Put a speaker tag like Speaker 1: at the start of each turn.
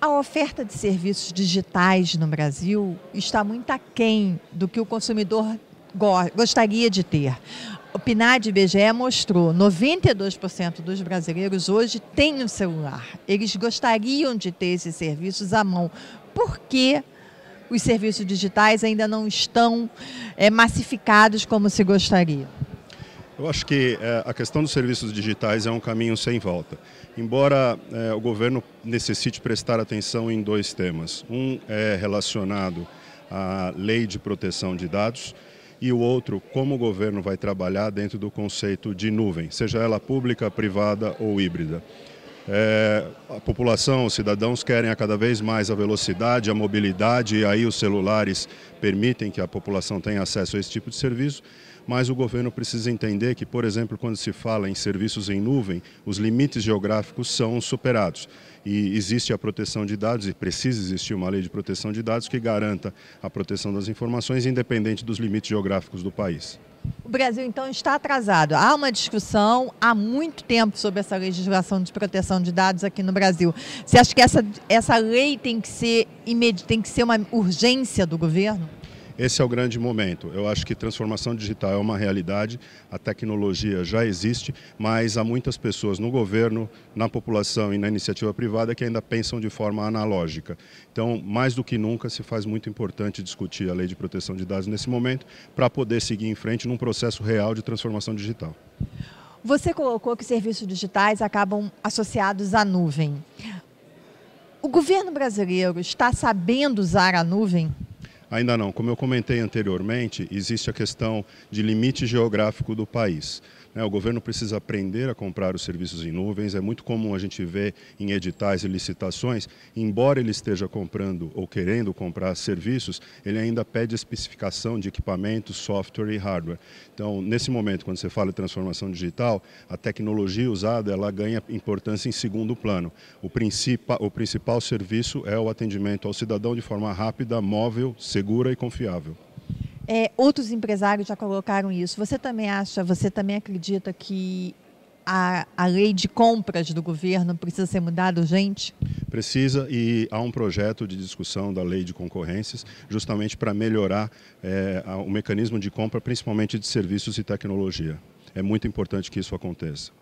Speaker 1: A oferta de serviços digitais no Brasil está muito aquém do que o consumidor gostaria de ter. O PNAD IBGE mostrou 92% dos brasileiros hoje têm um celular. Eles gostariam de ter esses serviços à mão. Por que os serviços digitais ainda não estão é, massificados como se gostaria?
Speaker 2: Eu acho que eh, a questão dos serviços digitais é um caminho sem volta. Embora eh, o governo necessite prestar atenção em dois temas. Um é relacionado à lei de proteção de dados e o outro, como o governo vai trabalhar dentro do conceito de nuvem, seja ela pública, privada ou híbrida. É, a população, os cidadãos querem a cada vez mais a velocidade, a mobilidade, e aí os celulares permitem que a população tenha acesso a esse tipo de serviço, mas o governo precisa entender que, por exemplo, quando se fala em serviços em nuvem, os limites geográficos são superados. E existe a proteção de dados, e precisa existir uma lei de proteção de dados que garanta a proteção das informações, independente dos limites geográficos do país.
Speaker 1: O Brasil, então, está atrasado. Há uma discussão há muito tempo sobre essa legislação de proteção de dados aqui no Brasil. Você acha que essa, essa lei tem que, ser, tem que ser uma urgência do governo?
Speaker 2: Esse é o grande momento. Eu acho que transformação digital é uma realidade, a tecnologia já existe, mas há muitas pessoas no governo, na população e na iniciativa privada que ainda pensam de forma analógica. Então, mais do que nunca, se faz muito importante discutir a lei de proteção de dados nesse momento para poder seguir em frente num processo real de transformação digital.
Speaker 1: Você colocou que serviços digitais acabam associados à nuvem. O governo brasileiro está sabendo usar a nuvem?
Speaker 2: Ainda não. Como eu comentei anteriormente, existe a questão de limite geográfico do país. Né? O governo precisa aprender a comprar os serviços em nuvens. É muito comum a gente ver em editais e licitações, embora ele esteja comprando ou querendo comprar serviços, ele ainda pede especificação de equipamento, software e hardware. Então, nesse momento, quando você fala de transformação digital, a tecnologia usada ela ganha importância em segundo plano. O, principal, o principal serviço é o atendimento ao cidadão de forma rápida, móvel, segura segura e confiável.
Speaker 1: É, outros empresários já colocaram isso. Você também acha, você também acredita que a, a, lei de compras do governo precisa ser mudada urgente?
Speaker 2: Precisa e há um projeto de discussão da lei de concorrências justamente para melhorar é, o mecanismo de compra, principalmente de serviços e tecnologia. É muito importante que isso aconteça.